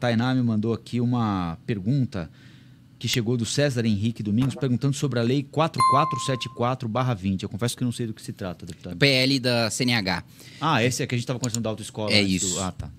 Tainá me mandou aqui uma pergunta que chegou do César Henrique Domingos perguntando sobre a lei 4474/20. Eu confesso que não sei do que se trata, deputado. PL da CNH. Ah, esse é que a gente estava conversando da autoescola. É né, isso. Do... Ah, tá.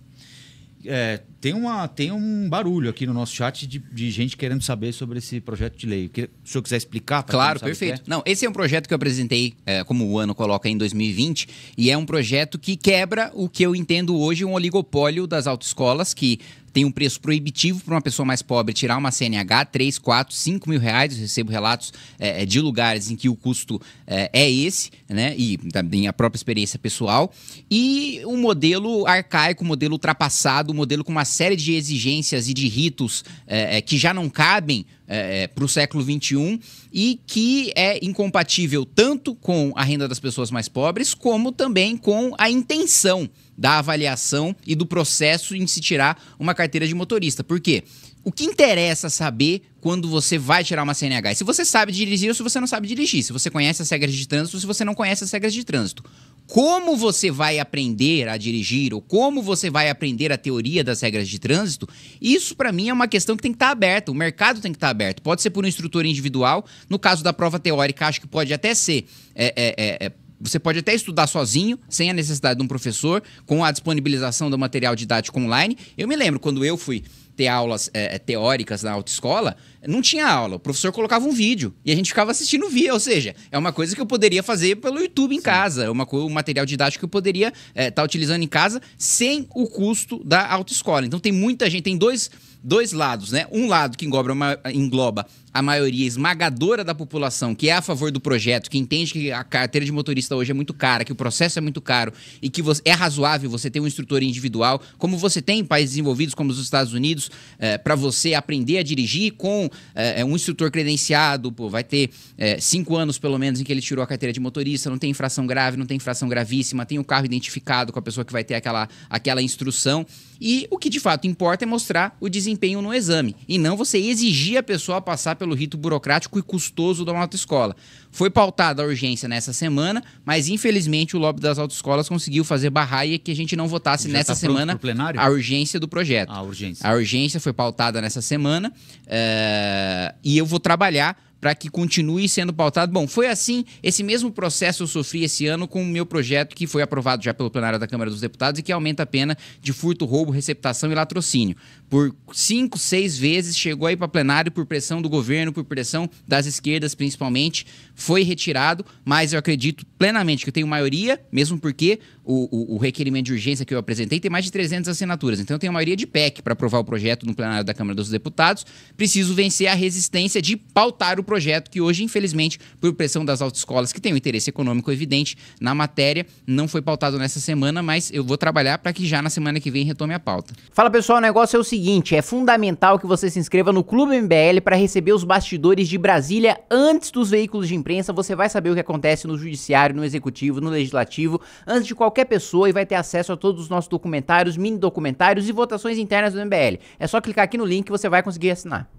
É, tem, uma, tem um barulho aqui no nosso chat de, de gente querendo saber sobre esse projeto de lei. Que, se eu quiser explicar, claro, perfeito. É. Não, esse é um projeto que eu apresentei, é, como o ano coloca, em 2020, e é um projeto que quebra o que eu entendo hoje um oligopólio das autoescolas que tem um preço proibitivo para uma pessoa mais pobre tirar uma CNH, 3, 4, 5 mil reais. Eu recebo relatos é, é, de lugares em que o custo é, é esse, né? E também a própria experiência pessoal. E um modelo arcaico, um modelo ultrapassado, um modelo com uma série de exigências e de ritos é, é que já não cabem é, é para o século XXI e que é incompatível tanto com a renda das pessoas mais pobres, como também com a intenção da avaliação e do processo em se tirar uma carteira de motorista. Por quê? O que interessa saber quando você vai tirar uma CNH? Se você sabe dirigir ou se você não sabe dirigir, se você conhece as regras de trânsito ou se você não conhece as regras de trânsito como você vai aprender a dirigir ou como você vai aprender a teoria das regras de trânsito, isso para mim é uma questão que tem que estar tá aberta, o mercado tem que estar tá aberto. Pode ser por um instrutor individual, no caso da prova teórica, acho que pode até ser. É é, é, é, você pode até estudar sozinho, sem a necessidade de um professor, com a disponibilização do material didático online. Eu me lembro quando eu fui ter aulas é, é, teóricas na autoescola, não tinha aula. O professor colocava um vídeo e a gente ficava assistindo via. Ou seja, é uma coisa que eu poderia fazer pelo YouTube em Sim. casa. É uma, um material didático que eu poderia estar é, tá utilizando em casa sem o custo da autoescola. Então tem muita gente, tem dois dois lados, né? Um lado que engloba, uma, engloba a maioria esmagadora da população, que é a favor do projeto, que entende que a carteira de motorista hoje é muito cara, que o processo é muito caro e que você, é razoável você ter um instrutor individual, como você tem em países desenvolvidos como os Estados Unidos, é, para você aprender a dirigir com é, é, um instrutor credenciado, pô, vai ter é, cinco anos pelo menos em que ele tirou a carteira de motorista, não tem infração grave, não tem infração gravíssima, tem o carro identificado com a pessoa que vai ter aquela, aquela instrução. E o que de fato importa é mostrar o desempenho no exame, e não você exigir a pessoa passar pelo rito burocrático e custoso da autoescola. Foi pautada a urgência nessa semana, mas infelizmente o lobby das autoescolas conseguiu fazer barraia que a gente não votasse Já nessa tá semana a urgência do projeto. A urgência. A urgência audiência foi pautada nessa semana. Eh, e eu vou trabalhar para que continue sendo pautado. Bom, foi assim, esse mesmo processo eu sofri esse ano com o meu projeto que foi aprovado já pelo plenário da Câmara dos Deputados e que aumenta a pena de furto, roubo, receptação e latrocínio. Por cinco, seis vezes chegou aí para plenário por pressão do governo, por pressão das esquerdas principalmente, foi retirado, mas eu acredito plenamente que eu tenho maioria, mesmo porque o, o, o requerimento de urgência que eu apresentei tem mais de 300 assinaturas, então eu tenho maioria de PEC para aprovar o projeto no plenário da Câmara dos Deputados. Preciso vencer a resistência de pautar o projeto que hoje, infelizmente, por pressão das autoescolas, que têm um interesse econômico evidente na matéria, não foi pautado nessa semana, mas eu vou trabalhar para que já na semana que vem retome a pauta. Fala pessoal, o negócio é o seguinte: é fundamental que você se inscreva no Clube MBL para receber os bastidores de Brasília antes dos veículos de imprensa. Você vai saber o que acontece no Judiciário, no Executivo, no Legislativo, antes de qualquer pessoa e vai ter acesso a todos os nossos documentários, mini documentários e votações internas do MBL. É só clicar aqui no link que você vai conseguir assinar.